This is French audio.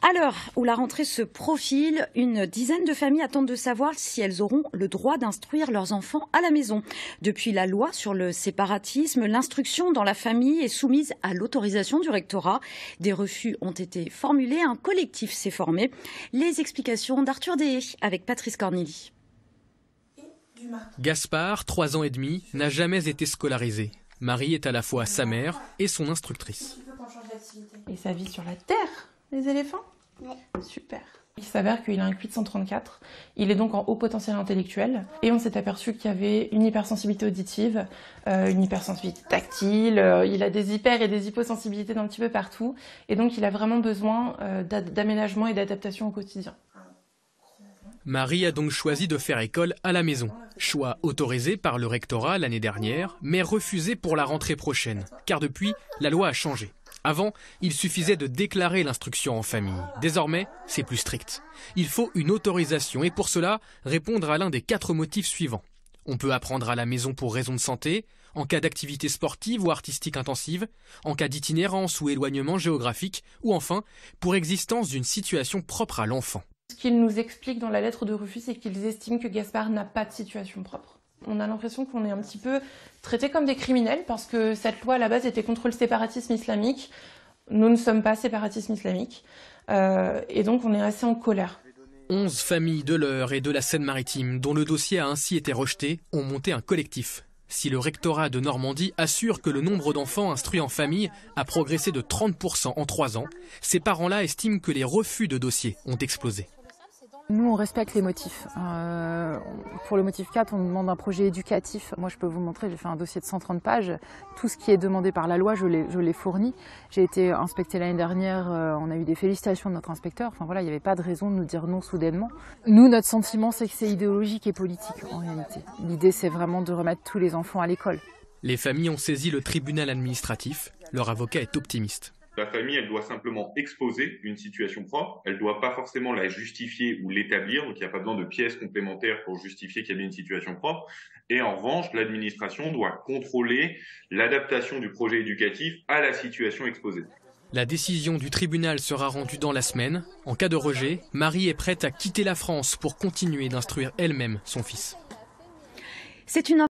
À l'heure où la rentrée se profile, une dizaine de familles attendent de savoir si elles auront le droit d'instruire leurs enfants à la maison. Depuis la loi sur le séparatisme, l'instruction dans la famille est soumise à l'autorisation du rectorat. Des refus ont été formulés, un collectif s'est formé. Les explications d'Arthur Dehé avec Patrice Cornilly. Gaspard, 3 ans et demi, n'a jamais été scolarisé. Marie est à la fois sa mère et son instructrice. Et sa vie sur la terre les éléphants Oui. Super. Il s'avère qu'il a un QI de 134. Il est donc en haut potentiel intellectuel. Et on s'est aperçu qu'il y avait une hypersensibilité auditive, euh, une hypersensibilité tactile. Euh, il a des hyper et des hyposensibilités d'un petit peu partout. Et donc il a vraiment besoin euh, d'aménagement et d'adaptation au quotidien. Marie a donc choisi de faire école à la maison. Choix autorisé par le rectorat l'année dernière, mais refusé pour la rentrée prochaine, car depuis, la loi a changé. Avant, il suffisait de déclarer l'instruction en famille. Désormais, c'est plus strict. Il faut une autorisation et pour cela, répondre à l'un des quatre motifs suivants. On peut apprendre à la maison pour raison de santé, en cas d'activité sportive ou artistique intensive, en cas d'itinérance ou éloignement géographique, ou enfin, pour existence d'une situation propre à l'enfant. Ce qu'ils nous expliquent dans la lettre de refus, c'est qu'ils estiment que Gaspard n'a pas de situation propre. On a l'impression qu'on est un petit peu traités comme des criminels parce que cette loi à la base était contre le séparatisme islamique. Nous ne sommes pas séparatisme islamique euh, et donc on est assez en colère. Onze familles de l'Eure et de la Seine-Maritime, dont le dossier a ainsi été rejeté, ont monté un collectif. Si le rectorat de Normandie assure que le nombre d'enfants instruits en famille a progressé de 30% en 3 ans, ces parents-là estiment que les refus de dossiers ont explosé. Nous, on respecte les motifs. Euh, pour le motif 4, on demande un projet éducatif. Moi, je peux vous montrer, j'ai fait un dossier de 130 pages. Tout ce qui est demandé par la loi, je l'ai fourni. J'ai été inspectée l'année dernière, euh, on a eu des félicitations de notre inspecteur. Enfin voilà, il n'y avait pas de raison de nous dire non soudainement. Nous, notre sentiment, c'est que c'est idéologique et politique en réalité. L'idée, c'est vraiment de remettre tous les enfants à l'école. Les familles ont saisi le tribunal administratif. Leur avocat est optimiste. La famille, elle doit simplement exposer une situation propre. Elle doit pas forcément la justifier ou l'établir. Donc, il n'y a pas besoin de pièces complémentaires pour justifier qu'il y a une situation propre. Et en revanche, l'administration doit contrôler l'adaptation du projet éducatif à la situation exposée. La décision du tribunal sera rendue dans la semaine. En cas de rejet, Marie est prête à quitter la France pour continuer d'instruire elle-même son fils. C'est une